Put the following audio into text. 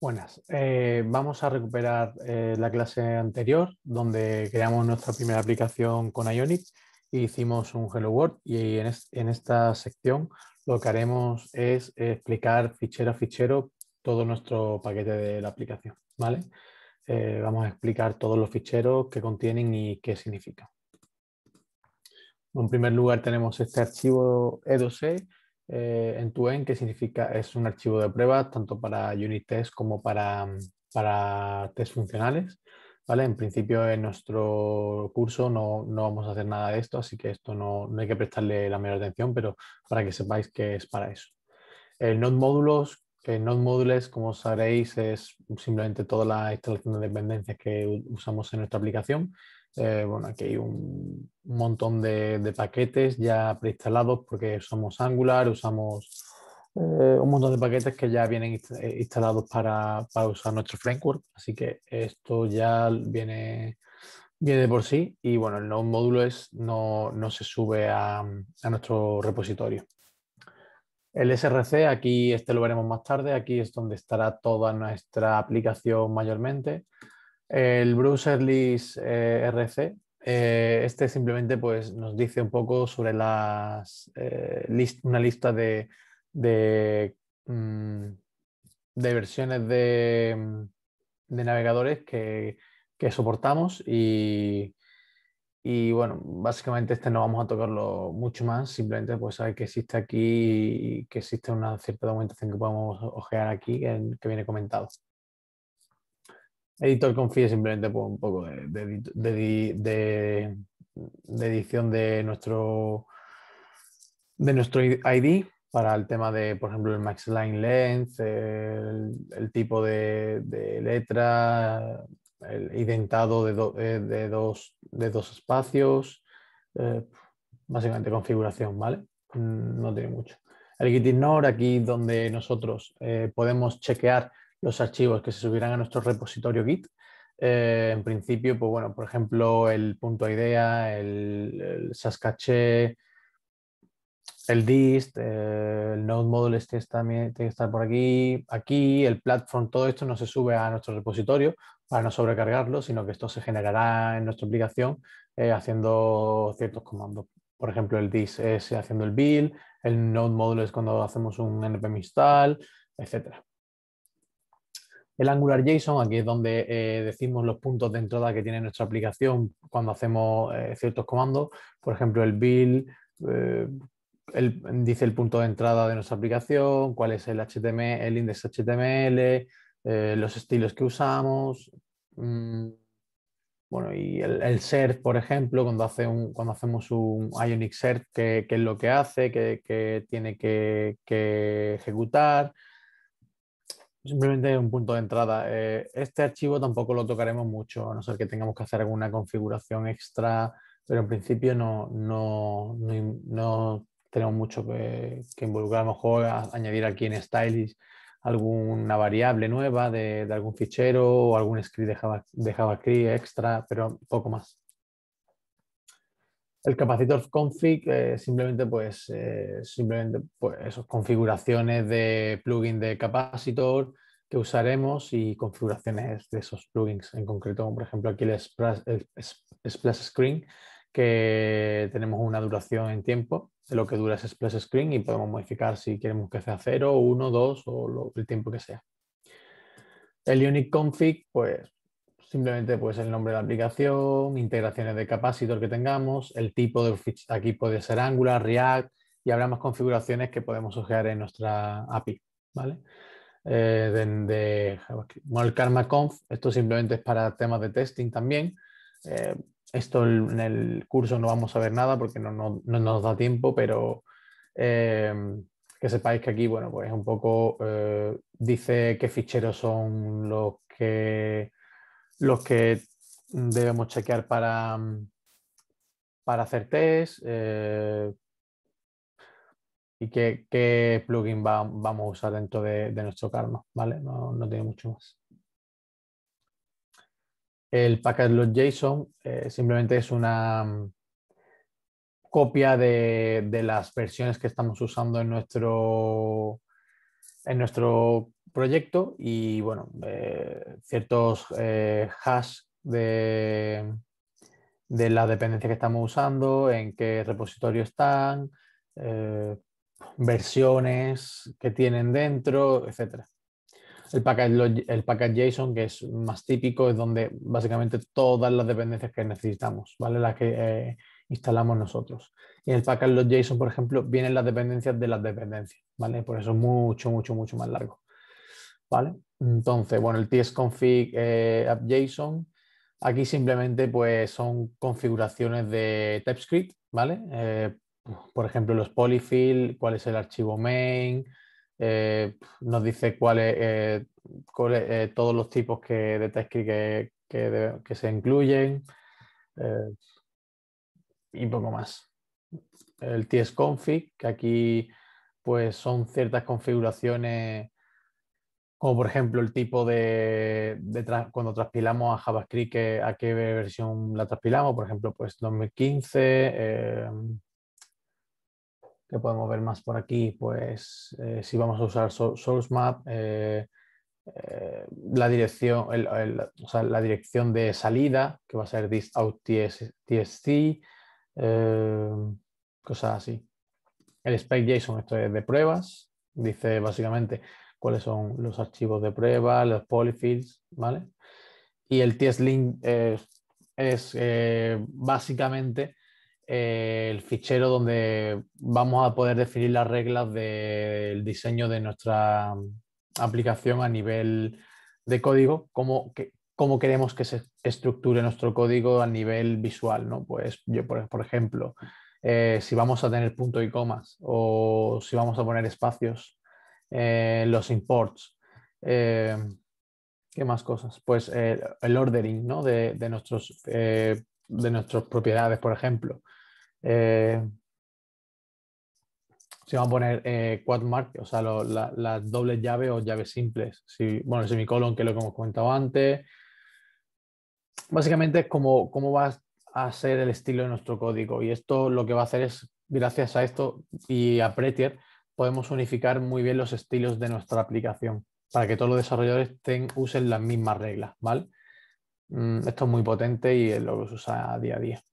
Buenas. Eh, vamos a recuperar eh, la clase anterior donde creamos nuestra primera aplicación con Ionic y e hicimos un Hello World y en, esta sección lo que haremos es explicar fichero a fichero todo nuestro paquete de la aplicación. ¿vale? Eh, vamos a explicar todos los ficheros que contienen y qué significan. En primer lugar tenemos este archivo E2E eh, en que significa es un archivo de pruebas tanto para unit test como para, para test funcionales. ¿vale? En principio en nuestro curso no, vamos a hacer nada de esto, así que esto no, hay que prestarle la mayor atención, pero para que sepáis que es para eso. El Node módulos, el Node módulos, como sabréis, es simplemente toda la instalación de dependencias que usamos en nuestra aplicación eh, bueno, aquí hay un montón de, paquetes ya preinstalados porque somos Angular, usamos eh, un montón de paquetes que ya vienen eh, instalados para, usar nuestro framework. Así que esto ya viene, viene de por sí y bueno, el nuevo módulo es, no, se sube a nuestro repositorio. El SRC, aquí este lo veremos más tarde, aquí es donde estará toda nuestra aplicación mayormente el Browser List eh, RC. Eh, este simplemente pues, nos dice un poco sobre las, eh, una lista de, de, mm, versiones de, mm, de navegadores que, que, soportamos y, y bueno, básicamente este no vamos a tocarlo mucho más, simplemente pues hay que existe aquí y que existe una cierta documentación que podemos ojear aquí que viene comentado. Editor Confíe simplemente pues, un poco de, edición de nuestro, de nuestro ID para el tema de, por ejemplo, el max line length, el, tipo de, letra, el identado eh, de, dos, de dos espacios, eh, básicamente configuración, ¿vale? Mm, no tiene mucho. El git ignore, aquí donde nosotros eh, podemos chequear los archivos que se subirán a nuestro repositorio Git. Eh, en principio, pues bueno, por ejemplo, el punto idea, el, sas sascache, el dist, eh, el node model este también tiene que estar por aquí, aquí, el platform, todo esto no se sube a nuestro repositorio para no sobrecargarlo, sino que esto se generará en nuestra aplicación eh, haciendo ciertos comandos. Por ejemplo, el dist es haciendo el build, el node model es cuando hacemos un npm install, etcétera. El Angular JSON, aquí es donde eh, decimos los puntos de entrada que tiene nuestra aplicación cuando hacemos eh, ciertos comandos. Por ejemplo, el build eh, dice el punto de entrada de nuestra aplicación, cuál es el HTML, el index HTML, los estilos que usamos. Mm, bueno, y el, el, por ejemplo, cuando, hace cuando hacemos un Ionic serve, qué, es lo que hace, qué, tiene que ejecutar. Simplemente un punto de entrada. Eh, este archivo tampoco lo tocaremos mucho, a no ser que tengamos que hacer alguna configuración extra, pero en principio no, no, no, tenemos mucho que, involucrar. A lo mejor añadir aquí en Stylish alguna variable nueva de, algún fichero o algún script de, Java, de JavaScript extra, pero poco más. El capacitor config eh, simplemente, pues, eh, simplemente pues, configuraciones de plugin de capacitor que usaremos y configuraciones de esos plugins. En concreto, por ejemplo, aquí el Splash, Screen, que tenemos una duración en tiempo de lo que dura ese Splash Screen y podemos modificar si queremos que sea 0, 1, 2 o el tiempo que sea. El Unique Config, pues simplemente pues el nombre de la aplicación, integraciones de capacitor que tengamos, el tipo de aquí puede ser Angular, React y habrá más configuraciones que podemos usar en nuestra API, ¿vale? Eh, bueno, el Karma Conf, esto simplemente es para temas de testing también. Eh, esto en el curso no vamos a ver nada porque no, nos da tiempo, pero eh, que sepáis que aquí, bueno, pues un poco dice qué ficheros son los que los que debemos chequear para, para hacer test eh, y qué, plugin vamos a usar dentro de, nuestro Karma, ¿vale? No, tiene mucho más. El package.json eh, simplemente es una mm, copia de, de, las versiones que estamos usando en nuestro, en nuestro proyecto y bueno, eh, ciertos eh, hash de, de las dependencias que estamos usando, en qué repositorio están, eh, versiones que tienen dentro, etcétera El package, el package JSON, que es más típico, es donde básicamente todas las dependencias que necesitamos, ¿vale? Las que instalamos nosotros. Y en el JSON, por ejemplo, vienen las dependencias de las dependencias, ¿vale? Por eso es mucho, mucho, mucho más largo. ¿vale? Entonces, bueno, el tsconfig eh, app.json, aquí simplemente pues son configuraciones de TypeScript, ¿vale? Eh, por ejemplo, los polyfill, cuál es el archivo main, eh, nos dice cuáles todos los tipos que, de TypeScript que, se incluyen y poco más. El tsconfig, que aquí pues son ciertas configuraciones como por ejemplo el tipo de, cuando transpilamos a JavaScript, ¿a qué versión la transpilamos? Por ejemplo, pues 2015. Eh, que podemos ver más por aquí? Pues eh, si vamos a usar SourceMap, eh, eh, la, dirección, o sea, la dirección de salida, que va a ser this em, cosas así. El spec JSON, esto es de pruebas, dice básicamente cuáles son los archivos de prueba, los polyfills, ¿vale? Y el TSLink es eh, básicamente eh, el fichero donde vamos a poder definir las reglas del diseño de nuestra aplicación a nivel de código, cómo, queremos que se estructure nuestro código a nivel visual, ¿no? Pues yo, por, ejemplo, eh, si vamos a tener punto y comas o si vamos a poner espacios eh, los imports. Eh, ¿Qué más cosas? Pues eh, el ordering de, nuestros, de nuestras propiedades, por ejemplo. se vamos a poner quad mark, o sea, las dobles llaves o llaves simples. Si, bueno, el semicolon, que es lo que hemos comentado antes. Básicamente es como cómo va a ser el estilo de nuestro código. Y esto lo que va a hacer es, gracias a esto y a Prettier, podemos unificar muy bien los estilos de nuestra aplicación para que todos los desarrolladores usen las mismas reglas, ¿vale? Mm, esto es muy potente y es lo que se usa día a día.